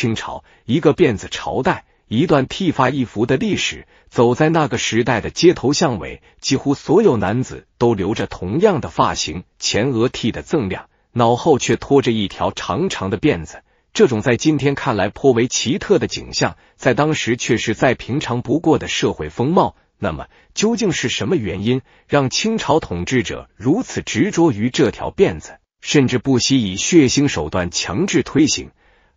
清朝一个辫子朝代，一段剃发易服的历史。走在那个时代的街头巷尾，几乎所有男子都留着同样的发型，前额剃得锃亮，脑后却拖着一条长长的辫子。这种在今天看来颇为奇特的景象，在当时却是再平常不过的社会风貌。那么，究竟是什么原因让清朝统治者如此执着于这条辫子，甚至不惜以血腥手段强制推行？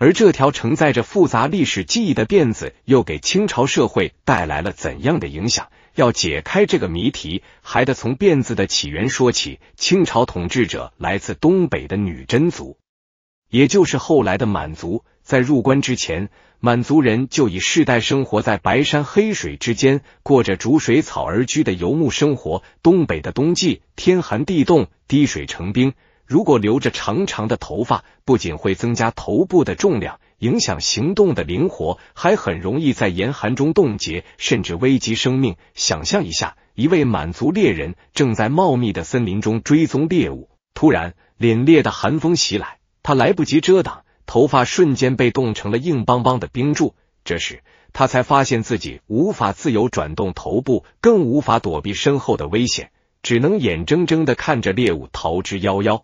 而这条承载着复杂历史记忆的辫子，又给清朝社会带来了怎样的影响？要解开这个谜题，还得从辫子的起源说起。清朝统治者来自东北的女真族，也就是后来的满族。在入关之前，满族人就以世代生活在白山黑水之间，过着逐水草而居的游牧生活。东北的冬季天寒地冻，滴水成冰。如果留着长长的头发，不仅会增加头部的重量，影响行动的灵活，还很容易在严寒中冻结，甚至危及生命。想象一下，一位满族猎人正在茂密的森林中追踪猎物，突然凛冽的寒风袭来，他来不及遮挡，头发瞬间被冻成了硬邦邦的冰柱。这时，他才发现自己无法自由转动头部，更无法躲避身后的危险，只能眼睁睁的看着猎物逃之夭夭。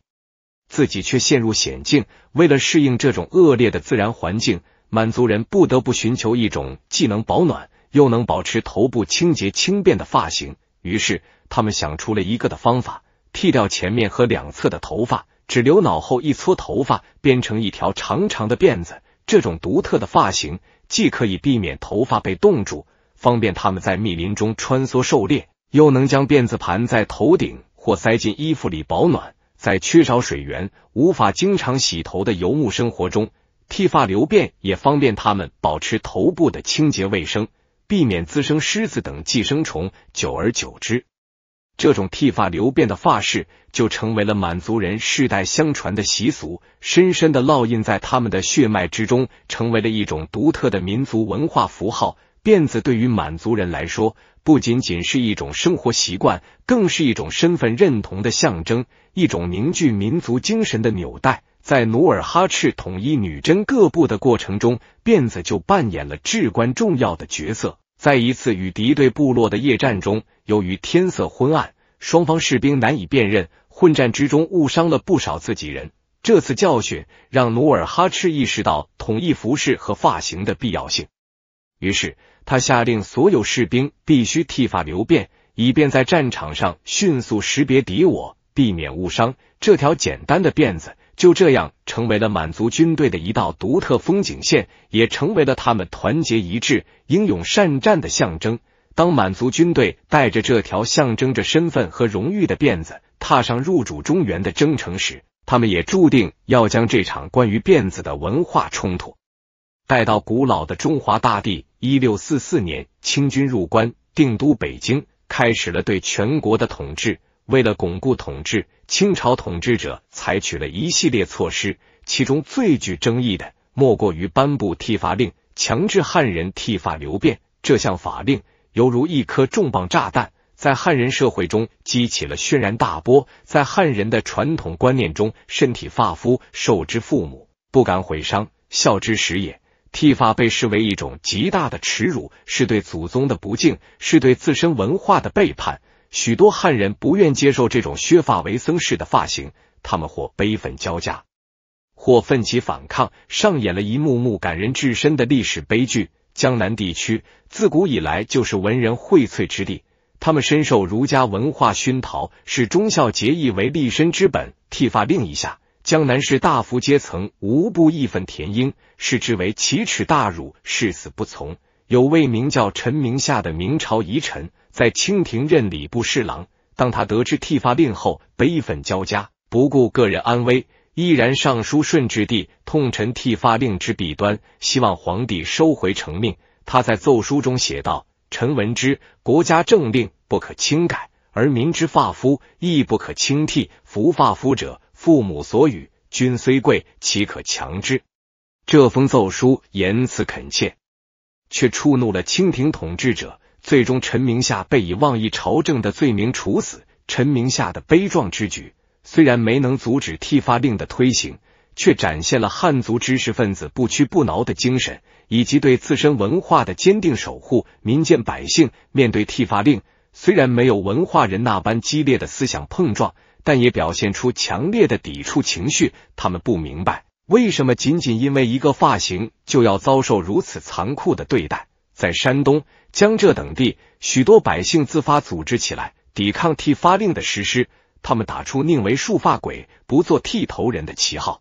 自己却陷入险境。为了适应这种恶劣的自然环境，满族人不得不寻求一种既能保暖又能保持头部清洁、轻便的发型。于是，他们想出了一个的方法：剃掉前面和两侧的头发，只留脑后一撮头发，编成一条长长的辫子。这种独特的发型既可以避免头发被冻住，方便他们在密林中穿梭狩猎，又能将辫子盘在头顶或塞进衣服里保暖。在缺少水源、无法经常洗头的游牧生活中，剃发留辫也方便他们保持头部的清洁卫生，避免滋生虱子等寄生虫。久而久之，这种剃发留辫的发饰就成为了满族人世代相传的习俗，深深的烙印在他们的血脉之中，成为了一种独特的民族文化符号。辫子对于满族人来说，不仅仅是一种生活习惯，更是一种身份认同的象征，一种凝聚民族精神的纽带。在努尔哈赤统一女真各部的过程中，辫子就扮演了至关重要的角色。在一次与敌对部落的夜战中，由于天色昏暗，双方士兵难以辨认，混战之中误伤了不少自己人。这次教训让努尔哈赤意识到统一服饰和发型的必要性。于是，他下令所有士兵必须剃发留辫，以便在战场上迅速识别敌我，避免误伤。这条简单的辫子就这样成为了满族军队的一道独特风景线，也成为了他们团结一致、英勇善战的象征。当满族军队带着这条象征着身份和荣誉的辫子踏上入主中原的征程时，他们也注定要将这场关于辫子的文化冲突带到古老的中华大地。一六四四年，清军入关，定都北京，开始了对全国的统治。为了巩固统治，清朝统治者采取了一系列措施，其中最具争议的莫过于颁布剃发令，强制汉人剃发留辫。这项法令犹如一颗重磅炸弹，在汉人社会中激起了轩然大波。在汉人的传统观念中，身体发肤受之父母，不敢毁伤，孝之始也。剃发被视为一种极大的耻辱，是对祖宗的不敬，是对自身文化的背叛。许多汉人不愿接受这种削发为僧式的发型，他们或悲愤交加，或奋起反抗，上演了一幕幕感人至深的历史悲剧。江南地区自古以来就是文人荟萃之地，他们深受儒家文化熏陶，视忠孝节义为立身之本。剃发令一下。江南士大夫阶层无不义愤填膺，视之为奇耻大辱，誓死不从。有位名叫陈明夏的明朝遗臣，在清廷任礼部侍郎。当他得知剃发令后，悲愤交加，不顾个人安危，毅然上书顺治帝，痛陈剃发令之弊端，希望皇帝收回成命。他在奏书中写道：“臣闻之，国家政令不可轻改，而民之发肤亦不可轻剃。服发肤者。”父母所与，君虽贵，岂可强之？这封奏书言辞恳切，却触怒了清廷统治者，最终陈明夏被以妄议朝政的罪名处死。陈明夏的悲壮之举，虽然没能阻止剃发令的推行，却展现了汉族知识分子不屈不挠的精神，以及对自身文化的坚定守护。民间百姓面对剃发令，虽然没有文化人那般激烈的思想碰撞。但也表现出强烈的抵触情绪，他们不明白为什么仅仅因为一个发型就要遭受如此残酷的对待。在山东、江浙等地，许多百姓自发组织起来抵抗剃发令的实施，他们打出“宁为束发鬼，不做剃头人”的旗号，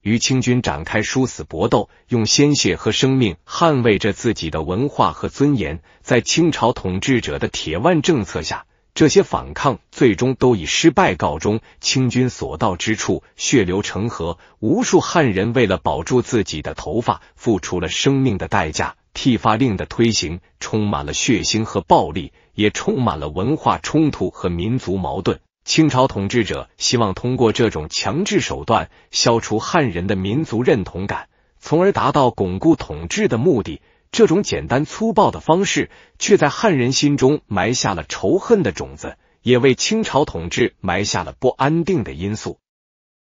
与清军展开殊死搏斗，用鲜血和生命捍卫着自己的文化和尊严。在清朝统治者的铁腕政策下。这些反抗最终都以失败告终，清军所到之处，血流成河，无数汉人为了保住自己的头发，付出了生命的代价。剃发令的推行，充满了血腥和暴力，也充满了文化冲突和民族矛盾。清朝统治者希望通过这种强制手段，消除汉人的民族认同感，从而达到巩固统治的目的。这种简单粗暴的方式，却在汉人心中埋下了仇恨的种子，也为清朝统治埋下了不安定的因素。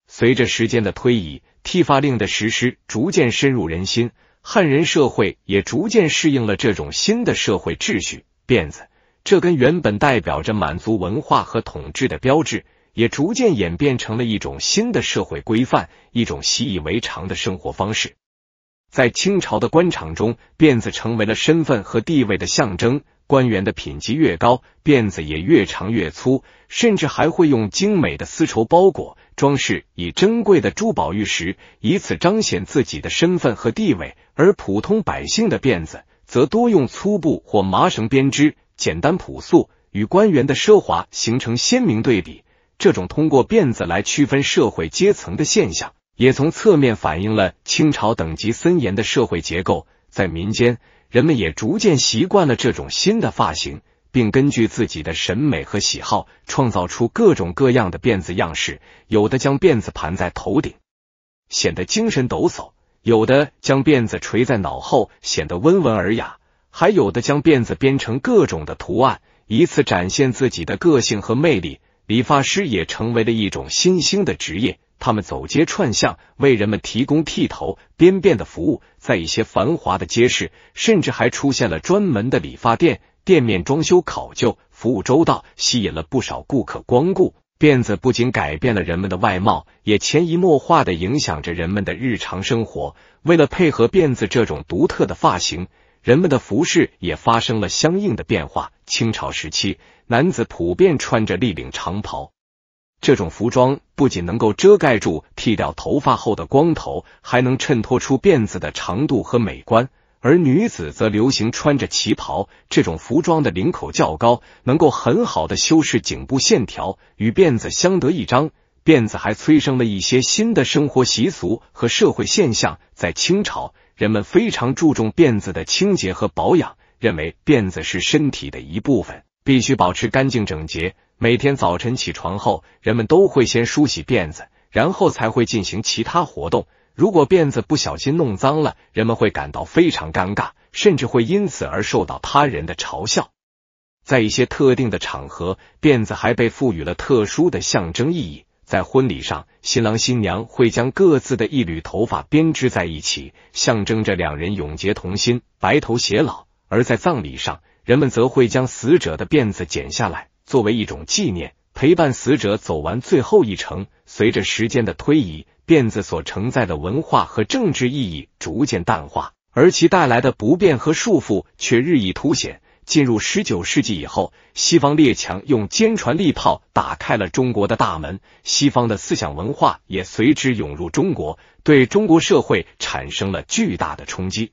随着时间的推移，剃发令的实施逐渐深入人心，汉人社会也逐渐适应了这种新的社会秩序。辫子，这根原本代表着满族文化和统治的标志，也逐渐演变成了一种新的社会规范，一种习以为常的生活方式。在清朝的官场中，辫子成为了身份和地位的象征。官员的品级越高，辫子也越长越粗，甚至还会用精美的丝绸包裹装饰，以珍贵的珠宝玉石，以此彰显自己的身份和地位。而普通百姓的辫子则多用粗布或麻绳编织，简单朴素，与官员的奢华形成鲜明对比。这种通过辫子来区分社会阶层的现象。也从侧面反映了清朝等级森严的社会结构。在民间，人们也逐渐习惯了这种新的发型，并根据自己的审美和喜好，创造出各种各样的辫子样式。有的将辫子盘在头顶，显得精神抖擞；有的将辫子垂在脑后，显得温文尔雅；还有的将辫子编成各种的图案，以此展现自己的个性和魅力。理发师也成为了一种新兴的职业。他们走街串巷，为人们提供剃头、编辫的服务。在一些繁华的街市，甚至还出现了专门的理发店，店面装修考究，服务周到，吸引了不少顾客光顾。辫子不仅改变了人们的外貌，也潜移默化的影响着人们的日常生活。为了配合辫子这种独特的发型，人们的服饰也发生了相应的变化。清朝时期，男子普遍穿着立领长袍。这种服装不仅能够遮盖住剃掉头发后的光头，还能衬托出辫子的长度和美观。而女子则流行穿着旗袍，这种服装的领口较高，能够很好的修饰颈部线条，与辫子相得益彰。辫子还催生了一些新的生活习俗和社会现象。在清朝，人们非常注重辫子的清洁和保养，认为辫子是身体的一部分。必须保持干净整洁。每天早晨起床后，人们都会先梳洗辫子，然后才会进行其他活动。如果辫子不小心弄脏了，人们会感到非常尴尬，甚至会因此而受到他人的嘲笑。在一些特定的场合，辫子还被赋予了特殊的象征意义。在婚礼上，新郎新娘会将各自的一缕头发编织在一起，象征着两人永结同心、白头偕老；而在葬礼上，人们则会将死者的辫子剪下来，作为一种纪念，陪伴死者走完最后一程。随着时间的推移，辫子所承载的文化和政治意义逐渐淡化，而其带来的不便和束缚却日益凸显。进入十九世纪以后，西方列强用坚船利炮打开了中国的大门，西方的思想文化也随之涌入中国，对中国社会产生了巨大的冲击。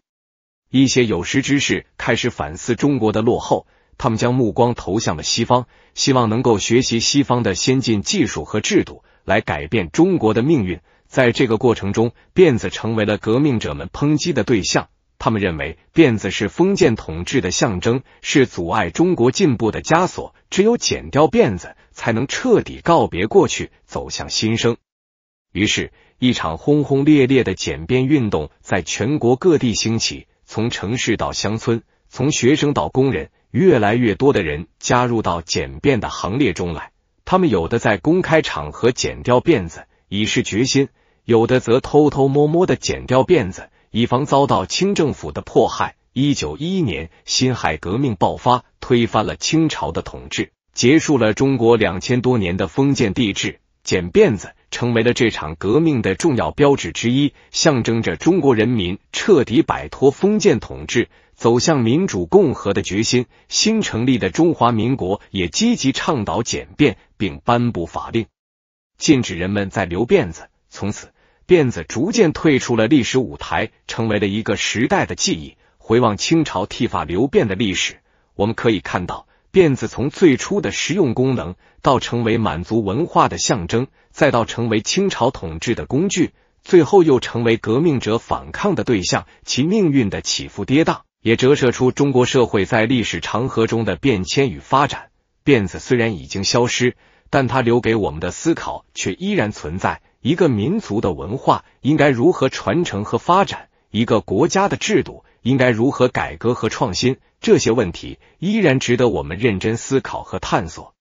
一些有识之士开始反思中国的落后，他们将目光投向了西方，希望能够学习西方的先进技术和制度，来改变中国的命运。在这个过程中，辫子成为了革命者们抨击的对象。他们认为辫子是封建统治的象征，是阻碍中国进步的枷锁。只有剪掉辫子，才能彻底告别过去，走向新生。于是，一场轰轰烈烈的剪辫运动在全国各地兴起。从城市到乡村，从学生到工人，越来越多的人加入到剪辫的行列中来。他们有的在公开场合剪掉辫子，以示决心；有的则偷偷摸摸的剪掉辫子，以防遭到清政府的迫害。一九一一年，辛亥革命爆发，推翻了清朝的统治，结束了中国两千多年的封建帝制。剪辫子成为了这场革命的重要标志之一，象征着中国人民彻底摆脱封建统治、走向民主共和的决心。新成立的中华民国也积极倡导剪辫，并颁布法令，禁止人们再留辫子。从此，辫子逐渐退出了历史舞台，成为了一个时代的记忆。回望清朝剃发留辫的历史，我们可以看到。辫子从最初的实用功能，到成为满族文化的象征，再到成为清朝统治的工具，最后又成为革命者反抗的对象，其命运的起伏跌宕，也折射出中国社会在历史长河中的变迁与发展。辫子虽然已经消失，但它留给我们的思考却依然存在：一个民族的文化应该如何传承和发展，一个国家的制度应该如何改革和创新。这些问题依然值得我们认真思考和探索。